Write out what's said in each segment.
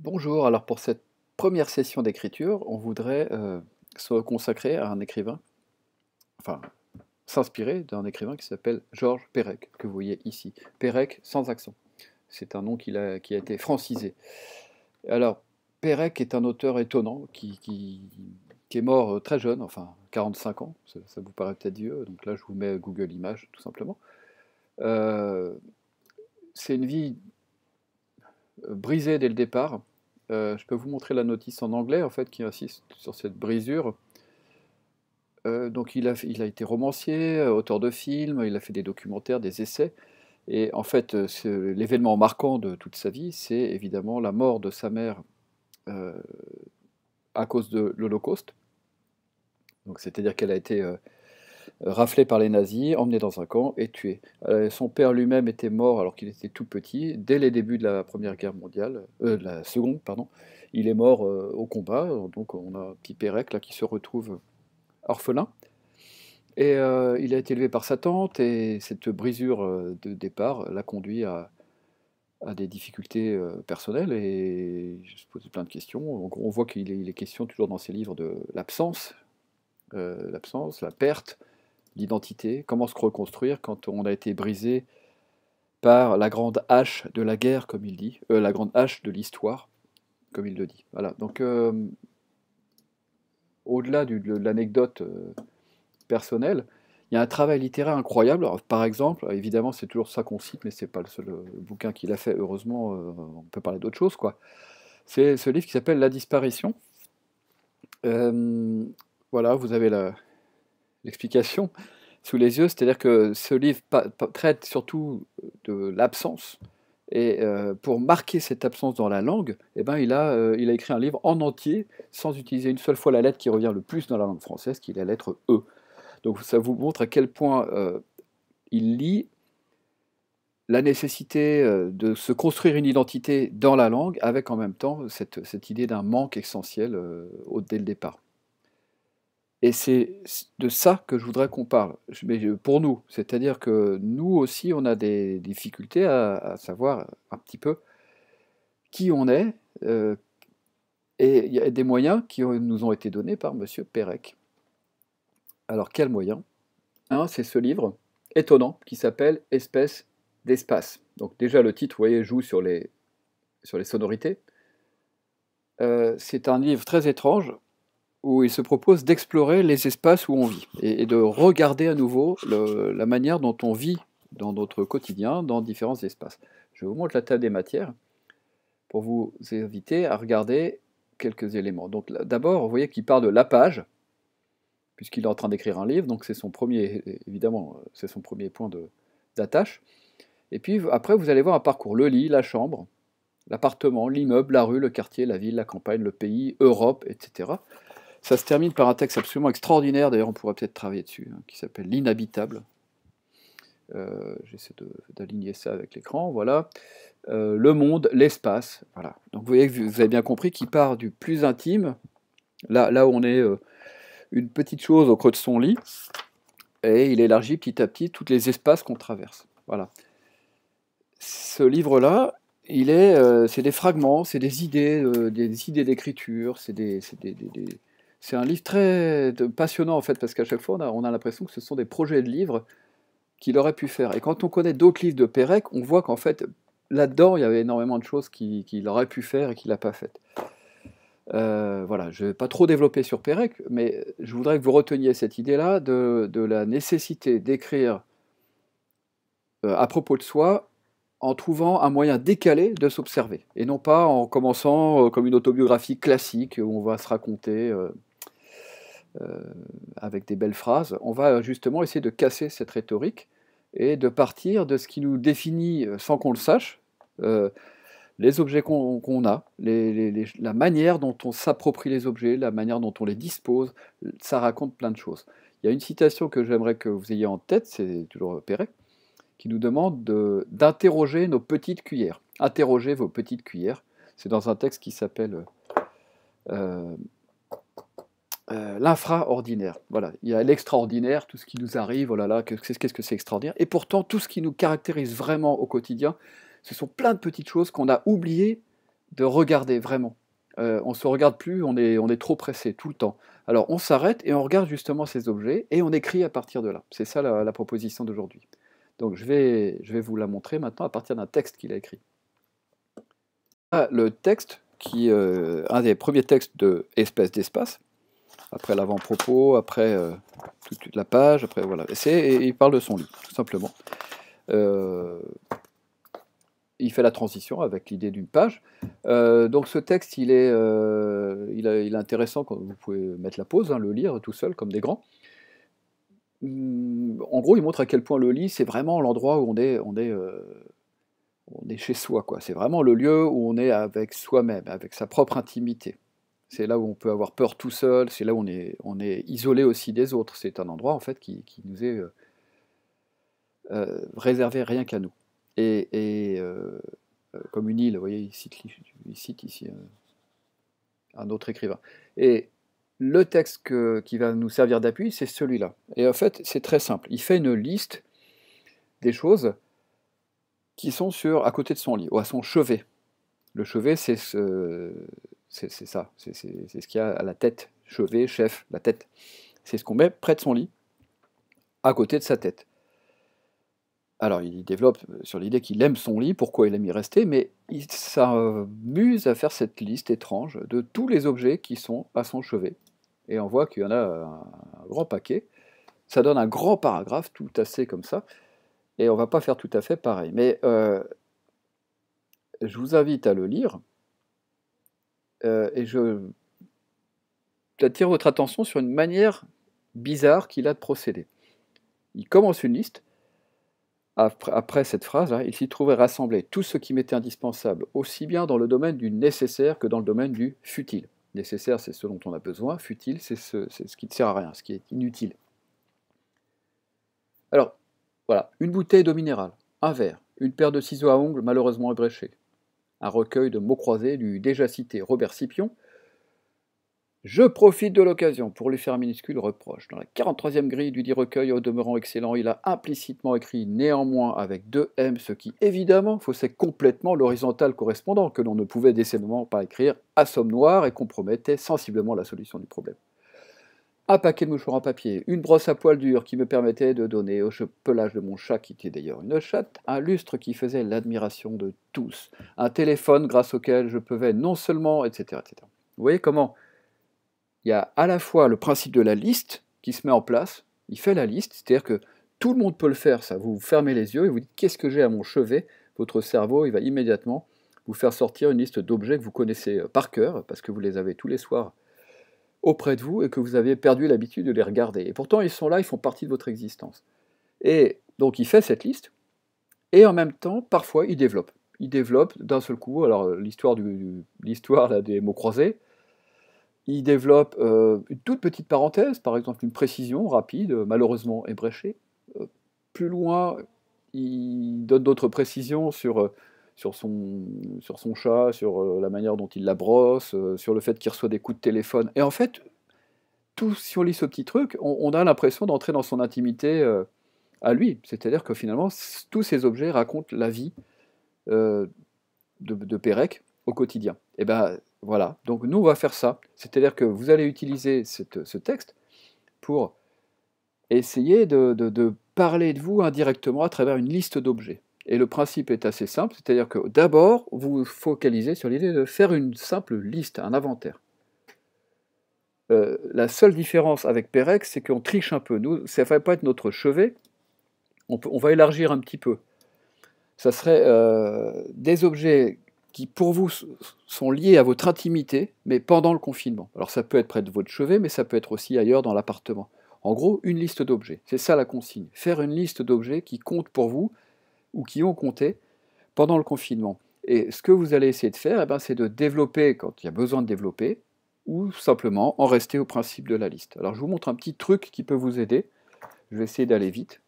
Bonjour, alors pour cette première session d'écriture, on voudrait euh, se consacrer à un écrivain, enfin s'inspirer d'un écrivain qui s'appelle Georges Perec, que vous voyez ici. Perec sans accent. C'est un nom qui a, été francisé. Alors, Perec est un auteur étonnant qui, est mort euh, très jeune, enfin 45 ans, ça, vous paraît peut-être vieux, donc là je vous mets Google Images tout simplement. Euh, c'est une vie brisé dès le départ. Euh, je peux vous montrer la notice en anglais en fait qui insiste sur cette brisure. Euh, donc il a, il a, été romancier, euh, auteur de films, il a fait des documentaires, des essais. Et en fait, l'événement marquant de toute sa vie, c'est évidemment la mort de sa mère à cause de l'Holocauste. Donc c'est-à-dire qu'elle a été raflé par les nazis, emmené dans un camp et tué. Euh, son père lui-même était mort alors qu'il était tout petit, dès les débuts de la Première Guerre mondiale, euh, la Seconde, pardon. Il est mort euh, au combat, donc on a un petit Pérec là, qui se retrouve orphelin. Et il a été élevé par sa tante, et cette brisure de départ l'a conduit à, des difficultés personnelles et je se posais plein de questions. On, voit qu'il est, question toujours dans ses livres de l'absence, l'absence, la perte, l'identité, comment se reconstruire quand on a été brisé par la grande hache de la guerre, comme il dit, euh, la grande hache de l'histoire, comme il le dit. Voilà, donc euh, au-delà de l'anecdote euh, personnelle, il y a un travail littéraire incroyable. par exemple, évidemment, c'est toujours ça qu'on cite, mais c'est pas le seul bouquin qu'il a fait. Heureusement, on peut parler d'autre chose, quoi. C'est ce livre qui s'appelle La disparition. voilà, vous avez la, l'explication sous les yeux, c'est-à-dire que ce livre traite surtout de l'absence. Et euh, pour marquer cette absence dans la langue, eh ben, il, a, euh, il a écrit un livre en entier sans utiliser une seule fois la lettre qui revient le plus dans la langue française, qui est la lettre E. Donc ça vous montre à quel point euh, il lit la nécessité de se construire une identité dans la langue avec en même temps cette, cette idée d'un manque essentiel dès le départ. Et c'est de ça que je voudrais qu'on parle, mais pour nous. C'est-à-dire que nous aussi, on a des difficultés à, savoir un petit peu qui on est, euh, et il y a des moyens qui nous ont été donnés par M. Pérec. Alors, quels moyens Un, c'est ce livre étonnant qui s'appelle Espèce d'espace. Donc déjà, le titre, vous voyez, joue sur les, sur les sonorités. Euh, c'est un livre très étrange où il se propose d'explorer les espaces où on vit et, de regarder à nouveau la manière dont on vit dans notre quotidien, dans différents espaces. Je vous montre la table des matières pour vous inviter à regarder quelques éléments. Donc d'abord, vous voyez qu'il part de la page, puisqu'il est en train d'écrire un livre, donc c'est son premier, évidemment, c'est son premier point d'attache. Et puis après, vous allez voir un parcours, le lit, la chambre, l'appartement, l'immeuble, la rue, le quartier, la ville, la campagne, le pays, Europe, etc. Ça se termine par un texte absolument extraordinaire, d'ailleurs on pourrait peut-être travailler dessus, hein, qui s'appelle L'inhabitable. Euh, j'essaie d'aligner ça avec l'écran, voilà. Euh, le monde, l'espace, voilà. Donc vous voyez que vous avez bien compris qu'il part du plus intime, là, là où on est euh, une petite chose au creux de son lit, et il élargit petit à petit tous les espaces qu'on traverse. Voilà. Ce livre-là, il est, c'est des fragments, c'est des idées, des idées d'écriture, c'est des, c'est un livre très passionnant en fait, parce qu'à chaque fois, on a, l'impression que ce sont des projets de livres qu'il aurait pu faire. Et quand on connaît d'autres livres de Pérec, on voit qu'en fait, là-dedans, il y avait énormément de choses qu'il aurait pu faire et qu'il n'a pas faites. Euh, voilà, je ne vais pas trop développer sur Pérec, mais je voudrais que vous reteniez cette idée-là de, la nécessité d'écrire euh, à propos de soi en trouvant un moyen décalé de s'observer, et non pas en commençant euh, comme une autobiographie classique où on va se raconter euh, avec des belles phrases, on va justement essayer de casser cette rhétorique et de partir de ce qui nous définit, euh, sans qu'on le sache, euh, les objets qu'on a, les, la manière dont on s'approprie les objets, la manière dont on les dispose, ça raconte plein de choses. Il y a une citation que j'aimerais que vous ayez en tête, c'est toujours Perret, qui nous demande d'interroger nos petites cuillères. Interroger vos petites cuillères. C'est dans un texte qui s'appelle euh, l'infraordinaire. Voilà, il y a l'extraordinaire, tout ce qui nous arrive, oh là qu'est-ce que c'est extraordinaire. Et pourtant, tout ce qui nous caractérise vraiment au quotidien, ce sont plein de petites choses qu'on a oublié de regarder vraiment. Euh, on ne se regarde plus, on est, on est trop pressé tout le temps. Alors on s'arrête et on regarde justement ces objets et on écrit à partir de là. C'est ça la, proposition d'aujourd'hui. Donc je vais, je vais vous la montrer maintenant à partir d'un texte qu'il a écrit. Ah, le texte, qui euh, un des premiers textes de Espèce d'espace, après l'avant-propos, après euh, toute la page, après voilà. Et, il parle de son lit, tout simplement. Euh, il fait la transition avec l'idée d'une page. Euh, donc ce texte, il est, il, est intéressant. Quand vous pouvez mettre la pause, hein, le lire tout seul comme des grands hum, en gros, il montre à quel point le lit, c'est vraiment l'endroit où on est, on est, on est chez soi. C'est vraiment le lieu où on est avec soi-même, avec sa propre intimité c'est là où on peut avoir peur tout seul, c'est là où on est, isolé aussi des autres. C'est un endroit en fait qui, nous est euh, euh, réservé rien qu'à nous. Et, euh, comme une île, vous voyez, il cite, ici un autre écrivain. Et le texte qui va nous servir d'appui, c'est celui-là. Et en fait, c'est très simple. Il fait une liste des choses qui sont sur, à côté de son lit, ou à son chevet. Le chevet, c'est ce, c'est ça, c'est ce qu'il y a à la tête, chevet, chef, la tête. C'est ce qu'on met près de son lit, à côté de sa tête. Alors il développe sur l'idée qu'il aime son lit, pourquoi il aime y rester, mais il s'amuse à faire cette liste étrange de tous les objets qui sont à son chevet. Et on voit qu'il y en a un grand paquet. Ça donne un grand paragraphe tout assez comme ça. Et on va pas faire tout à fait pareil. Mais euh, je vous invite à le lire. Euh, et je t'attire votre attention sur une manière bizarre qu'il a de procéder. Il commence une liste. Après, après cette phrase, hein, il s'y trouvait rassemblé tout ce qui m'était indispensable, aussi bien dans le domaine du nécessaire que dans le domaine du futile. Nécessaire, c'est ce dont on a besoin. Futile, c'est ce, ce qui ne sert à rien, ce qui est inutile. Alors, voilà, une bouteille d'eau minérale, un verre, une paire de ciseaux à ongles malheureusement ébréchés, un recueil de mots croisés du déjà cité Robert Scipion. Je profite de l'occasion pour lui faire un minuscule reproche. Dans la 43e grille du dit recueil, au demeurant excellent, il a implicitement écrit néanmoins avec deux M, ce qui évidemment faussait complètement l'horizontale correspondant que l'on ne pouvait décemment pas écrire à somme noire et compromettait sensiblement la solution du problème un paquet de mouchoirs en papier, une brosse à poils durs qui me permettait de donner au pelage de mon chat, qui était d'ailleurs une chatte, un lustre qui faisait l'admiration de tous, un téléphone grâce auquel je pouvais non seulement, etc. etc. Vous voyez comment il y a à la fois le principe de la liste qui se met en place, il fait la liste, c'est-à-dire que tout le monde peut le faire, ça. Vous fermez les yeux et vous dites qu'est-ce que j'ai à mon chevet, votre cerveau, il va immédiatement vous faire sortir une liste d'objets que vous connaissez euh, par cœur, parce que vous les avez tous les soirs auprès de vous et que vous avez perdu l'habitude de les regarder. Et pourtant, ils sont là, ils font partie de votre existence. Et donc, il fait cette liste, et en même temps, parfois, il développe. Il développe d'un seul coup, alors l'histoire des mots croisés, il développe euh, une toute petite parenthèse, par exemple une précision rapide, malheureusement ébréchée. Euh, plus loin, il donne d'autres précisions sur euh, sur son, sur son chat, sur euh, la manière dont il la brosse, euh, sur le fait qu'il reçoit des coups de téléphone. Et en fait, tout, si on lit ce petit truc, on, a l'impression d'entrer dans son intimité euh, à lui. C'est-à-dire que finalement, tous ces objets racontent la vie de, de Pérec au quotidien. Et eh ben voilà, donc nous on va faire ça. C'est-à-dire que vous allez utiliser ce texte pour essayer de parler de vous indirectement à travers une liste d'objets. Et le principe est assez simple, c'est-à-dire que d'abord, vous focalisez sur l'idée de faire une simple liste, un inventaire. Euh, la seule différence avec Perec, c'est qu'on triche un peu. Nous, ça ne va pas être notre chevet. On, va élargir un petit peu. Ça serait euh, des objets qui, pour vous, sont liés à votre intimité, mais pendant le confinement. Alors, ça peut être près de votre chevet, mais ça peut être aussi ailleurs dans l'appartement. En gros, une liste d'objets. C'est ça la consigne. Faire une liste d'objets qui compte pour vous ou qui ont compté pendant le confinement. Et ce que vous allez essayer de faire, eh ben, c'est de développer quand il y a besoin de développer, ou simplement en rester au principe de la liste. Alors je vous montre un petit truc qui peut vous aider. Je vais essayer d'aller vite.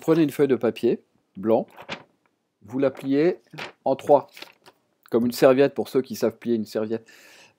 Prenez une feuille de papier blanc, vous la pliez en trois, comme une serviette pour ceux qui savent plier une serviette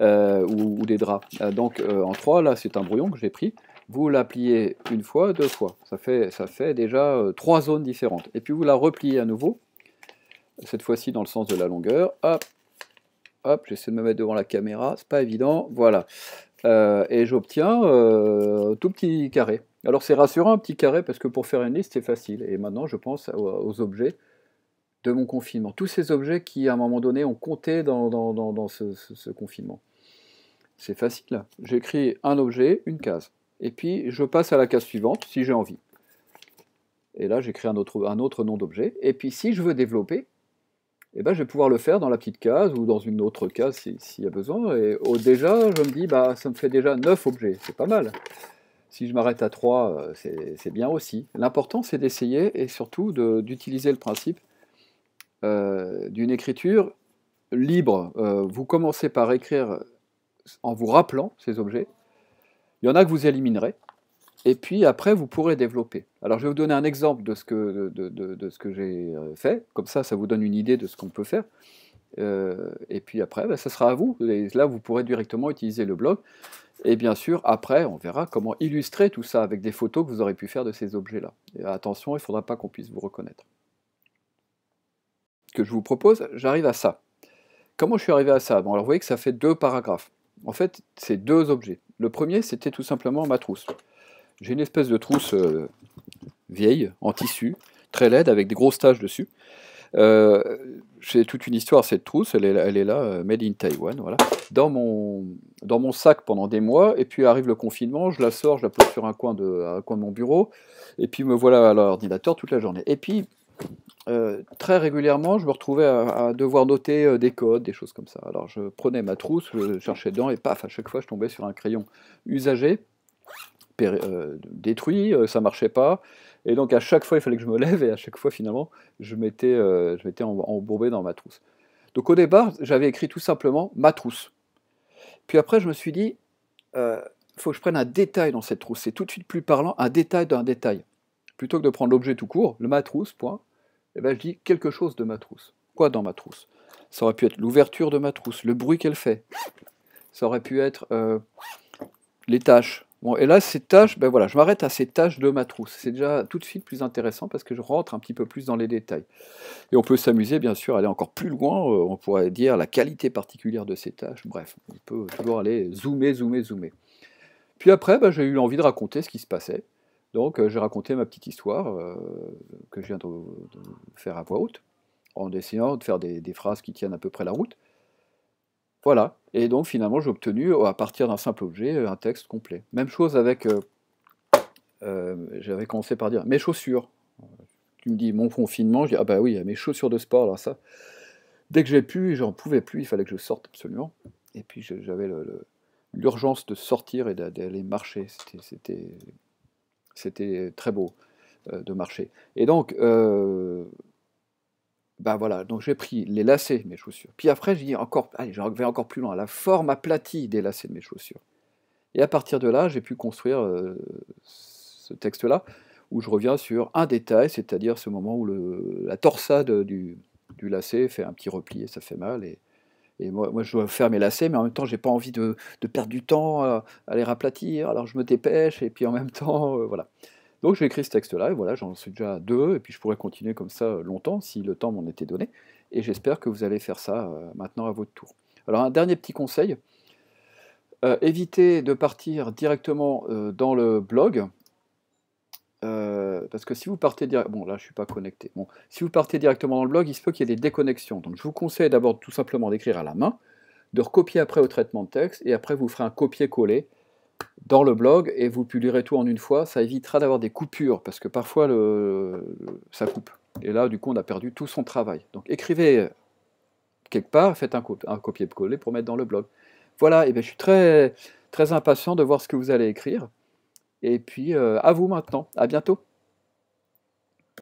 euh, ou, des draps. Euh, donc euh, en trois, là c'est un brouillon que j'ai pris vous la pliez une fois, deux fois. Ça fait, déjà euh, trois zones différentes. Et puis vous la repliez à nouveau, cette fois-ci dans le sens de la longueur. Hop, hop, j'essaie de me mettre devant la caméra, c'est pas évident, voilà. Euh, et j'obtiens euh, un tout petit carré. Alors c'est rassurant un petit carré parce que pour faire une liste c'est facile. Et maintenant je pense aux objets de mon confinement. Tous ces objets qui à un moment donné ont compté dans, ce confinement. C'est facile. J'écris un objet, une case et puis je passe à la case suivante si j'ai envie. Et là, j'écris un autre, un autre nom d'objet. Et puis si je veux développer, eh ben, je vais pouvoir le faire dans la petite case ou dans une autre case s'il y a besoin. Et oh, déjà, je me dis, bah, ça me fait déjà 9 objets, c'est pas mal. Si je m'arrête à 3, euh, c'est bien aussi. L'important, c'est d'essayer et surtout d'utiliser le principe euh, d'une écriture libre. Euh, vous commencez par écrire en vous rappelant ces objets, il y en a que vous éliminerez, et puis après, vous pourrez développer. Alors, je vais vous donner un exemple de ce que, de, que j'ai euh, fait. Comme ça, ça vous donne une idée de ce qu'on peut faire. Euh, et puis après, ben, ça sera à vous. là, vous pourrez directement utiliser le blog. Et bien sûr, après, on verra comment illustrer tout ça avec des photos que vous aurez pu faire de ces objets-là. attention, il ne faudra pas qu'on puisse vous reconnaître. Ce que je vous propose, j'arrive à ça. Comment je suis arrivé à ça alors vous voyez que ça fait deux paragraphes. En fait, c'est deux objets. Le premier, c'était tout simplement ma trousse. J'ai une espèce de trousse euh, vieille, en tissu, très laide, avec des grosses taches dessus. Euh, j'ai toute une histoire cette trousse, elle est, là, euh, made in Taiwan, voilà. Dans mon, dans mon sac pendant des mois, et puis arrive le confinement, je la sors, je la pose sur un coin de, un coin de mon bureau, et puis me voilà à l'ordinateur toute la journée. Et puis, euh, très régulièrement, je me retrouvais à, devoir noter euh, des codes, des choses comme ça. Alors je prenais ma trousse, je cherchais dedans et paf, à chaque fois je tombais sur un crayon usagé, euh, détruit, ça marchait pas. Et donc à chaque fois il fallait que je me lève et à chaque fois finalement je m'étais embourbé dans ma trousse. Donc au départ j'avais écrit tout simplement ma trousse. Puis après je me suis dit, il faut que je prenne un détail dans cette trousse. C'est tout de suite plus parlant, un détail d'un détail plutôt que de prendre l'objet tout court, le matrousse, point, et eh ben, je dis quelque chose de matrousse. Quoi dans matrousse Ça aurait pu être l'ouverture de matrousse, le bruit qu'elle fait. Ça aurait pu être euh, les tâches. Bon, et là, ces tâches, ben voilà, je m'arrête à ces tâches de matrousse. C'est déjà tout de suite plus intéressant parce que je rentre un petit peu plus dans les détails. Et on peut s'amuser, bien sûr, à aller encore plus loin. Euh, on pourrait dire la qualité particulière de ces tâches. Bref, on peut toujours aller zoomer, zoomer, zoomer. Puis après, ben, j'ai eu envie de raconter ce qui se passait. Donc euh, j'ai raconté ma petite histoire euh, que je viens de, faire à voix haute, en essayant de faire des, phrases qui tiennent à peu près la route. Voilà. Et donc finalement j'ai obtenu, à partir d'un simple objet, un texte complet. Même chose avec... Euh, j'avais commencé par dire mes chaussures. Tu me dis mon confinement, je dis ah bah oui, mes chaussures de sport, alors ça. Dès que j'ai pu, j'en pouvais plus, il fallait que je sorte absolument. Et puis j'avais l'urgence de sortir et d'aller marcher. C'était c'était très beau euh, de marcher. Et donc, euh, ben voilà, donc j'ai pris les lacets de mes chaussures. Puis après, j'ai encore, allez, je vais encore plus loin, la forme aplatie des lacets de mes chaussures. Et à partir de là, j'ai pu construire euh, ce texte-là, où je reviens sur un détail, c'est-à-dire ce moment où le, la torsade du, du lacet fait un petit repli et ça fait mal. Et, moi, je dois faire mes lacets, mais en même temps, j'ai pas envie de, perdre du temps à, les raplatir. Alors, je me dépêche, et puis en même temps, euh, voilà. Donc, j'ai écrit ce texte-là, et voilà, j'en suis déjà à deux, et puis je pourrais continuer comme ça euh, longtemps si le temps m'en était donné. Et j'espère que vous allez faire ça euh, maintenant à votre tour. Alors, un dernier petit conseil. évitez de partir directement dans le blog euh, parce que si vous partez directement, bon là je suis pas connecté, bon, si vous partez directement dans le blog, il se peut qu'il y ait des déconnexions. Donc je vous conseille d'abord tout simplement d'écrire à la main, de recopier après au traitement de texte, et après vous ferez un copier-coller dans le blog et vous publierez tout en une fois. Ça évitera d'avoir des coupures parce que parfois ça coupe. Et là du coup on a perdu tout son travail. Donc écrivez quelque part, faites un, un copier-coller pour mettre dans le blog. Voilà, et bien je suis très très impatient de voir ce que vous allez écrire. Et puis, euh, à vous maintenant. À bientôt.